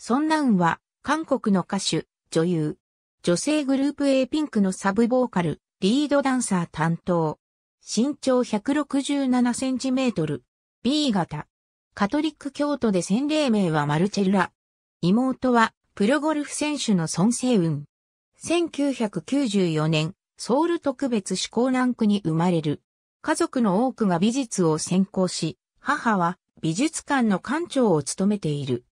ソンナウンは、韓国の歌手、女優、女性グループ A ピンクのサブボーカル、リードダンサー担当。身長167センチメートル、B 型。カトリック教徒で洗礼名はマルチェルラ。妹は、プロゴルフ選手の孫ウ雲。1994年、ソウル特別志向ランクに生まれる。家族の多くが美術を専攻し、母は美術館の館長を務めている。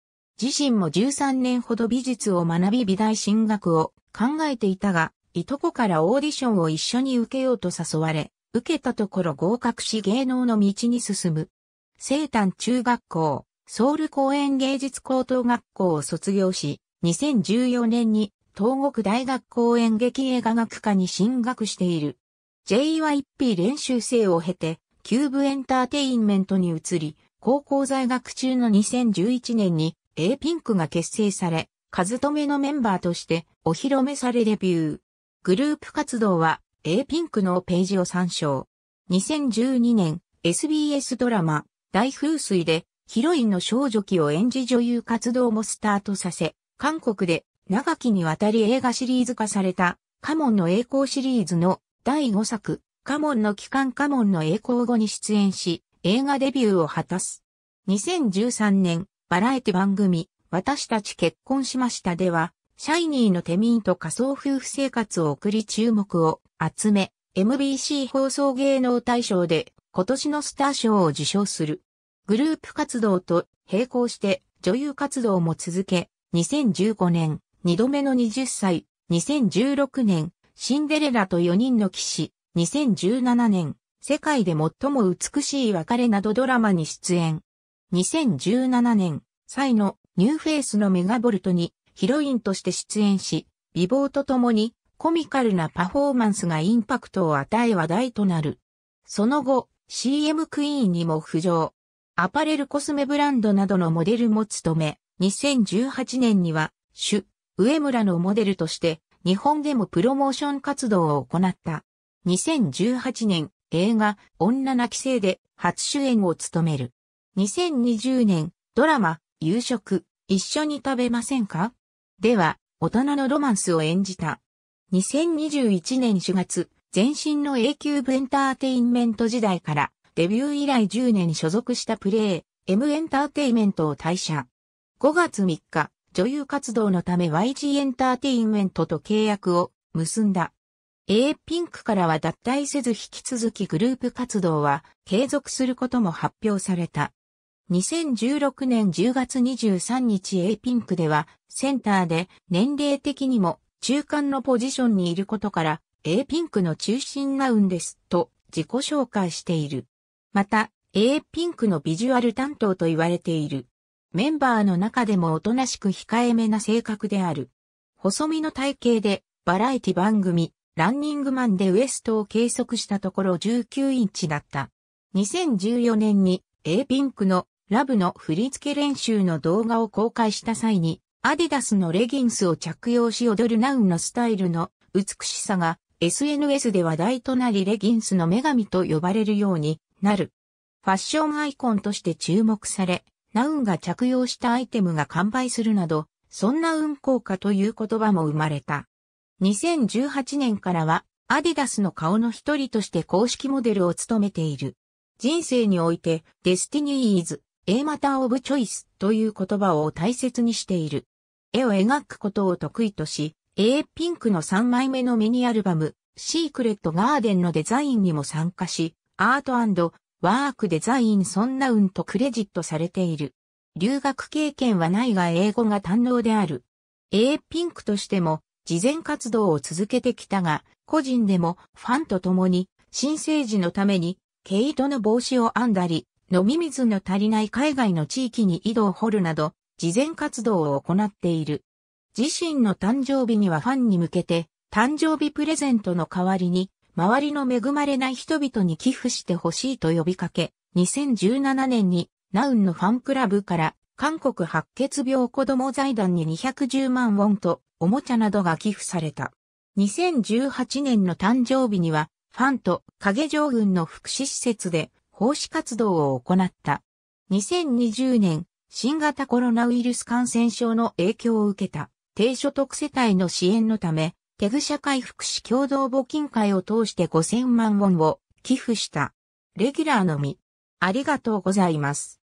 自身も13年ほど美術を学び美大進学を考えていたが、いとこからオーディションを一緒に受けようと誘われ、受けたところ合格し芸能の道に進む。生誕中学校、ソウル公園芸術高等学校を卒業し、2014年に東国大学公演劇映画学科に進学している。JYP 練習生を経て、キューブエンターテインメントに移り、高校在学中の2011年に A ピンクが結成され、カズトメのメンバーとしてお披露目されデビュー。グループ活動は A ピンクのページを参照。2012年 SBS ドラマ大風水でヒロインの少女期を演じ女優活動もスタートさせ、韓国で長きにわたり映画シリーズ化されたカモンの栄光シリーズの第5作カモンの帰還カモンの栄光後に出演し映画デビューを果たす。2013年バラエティ番組、私たち結婚しましたでは、シャイニーのテミンと仮想夫婦生活を送り注目を集め、MBC 放送芸能大賞で今年のスター賞を受賞する。グループ活動と並行して女優活動も続け、2015年、2度目の20歳、2016年、シンデレラと4人の騎士、2017年、世界で最も美しい別れなどドラマに出演。2017年、際のニューフェイスのメガボルトにヒロインとして出演し、美貌とともにコミカルなパフォーマンスがインパクトを与え話題となる。その後、CM クイーンにも浮上。アパレルコスメブランドなどのモデルも務め、2018年には、主、上村のモデルとして、日本でもプロモーション活動を行った。2018年、映画、女泣き生で初主演を務める。2020年、ドラマ、夕食、一緒に食べませんかでは、大人のロマンスを演じた。2021年4月、前身の A 級部エンターテインメント時代から、デビュー以来10年所属したプレイ、M エンターテインメントを退社。5月3日、女優活動のため YG エンターテインメントと契約を結んだ。A ピンクからは脱退せず引き続きグループ活動は継続することも発表された。2016年10月23日 A ピンクでは、センターで年齢的にも中間のポジションにいることから、A ピンクの中心ナウンです、と自己紹介している。また、A ピンクのビジュアル担当と言われている。メンバーの中でもおとなしく控えめな性格である。細身の体型で、バラエティ番組、ランニングマンでウエストを計測したところ19インチだった。2014年に A ピンクのラブの振り付け練習の動画を公開した際に、アディダスのレギンスを着用し踊るナウンのスタイルの美しさが SNS で話題となりレギンスの女神と呼ばれるようになる。ファッションアイコンとして注目され、ナウンが着用したアイテムが完売するなど、そんな運効果という言葉も生まれた。2018年からは、アディダスの顔の一人として公式モデルを務めている。人生において、デスティニーイズ、A マターオブチョイスという言葉を大切にしている。絵を描くことを得意とし、A ピンクの3枚目のミニアルバム、シークレットガーデンのデザインにも参加し、アートワークデザインそんなうんとクレジットされている。留学経験はないが英語が堪能である。A ピンクとしても、事前活動を続けてきたが、個人でもファンと共に、新生児のために、毛糸の帽子を編んだり、飲み水の足りない海外の地域に井戸を掘るなど、事前活動を行っている。自身の誕生日にはファンに向けて、誕生日プレゼントの代わりに、周りの恵まれない人々に寄付してほしいと呼びかけ、2017年に、ナウンのファンクラブから、韓国白血病子供財団に210万ウォンと、おもちゃなどが寄付された。2018年の誕生日には、ファンと影上軍の福祉施設で奉仕活動を行った。2020年、新型コロナウイルス感染症の影響を受けた低所得世帯の支援のため、テグ社会福祉共同募金会を通して5000万ウォンを寄付した。レギュラーのみ。ありがとうございます。